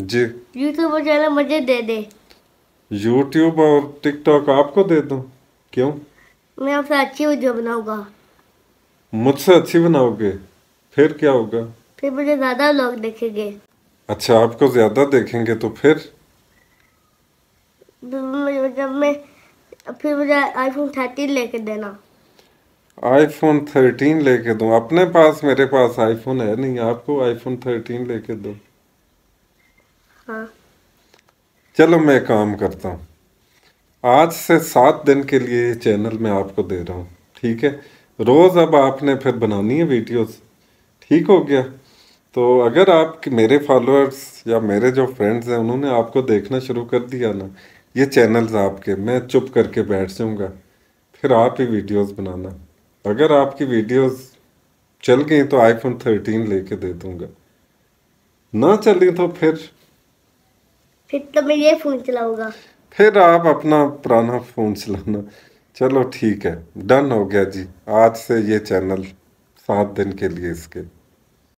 जी YouTube channel मुझे दे दे YouTube और TikTok आपको दे दूँ क्यों मैं आपसे अच्छी वीडियो बनाऊंगा मुझसे अच्छी बनाओगे फिर क्या होगा फिर मुझे ज़्यादा लोग देखेंगे अच्छा आपको ज़्यादा देखेंगे तो फिर जब मैं फिर मुझे आईफोन थर्टीन लेके देना आईफोन थर्टीन लेके दो अपने पास मेरे पास आईफोन है नहीं आपको आईफोन थर्टीन लेके दो हाँ चलो मैं काम करता हूँ आज से सात दिन के लिए चैनल में आपको दे रहा हूँ ठीक है रोज़ अब आपने फिर बनानी है वीडियोस ठीक हो गया तो अगर आप मेरे फॉलोअर्स या मेरे जो फ्रेंड्स हैं उन्होंने आपको देखना शुरू कर दिया ना ये चैनल्स आपके मैं चुप करके बैठ जाऊँगा फिर आप ही वीडियोस बनाना अगर आपकी वीडियोस चल गई तो आईफोन थर्टीन लेके दे दूंगा ना चली तो फिर फिर तो मैं ये फ़ोन चलाऊंगा फिर आप अपना पुराना फ़ोन चलाना चलो ठीक है डन हो गया जी आज से ये चैनल सात दिन के लिए इसके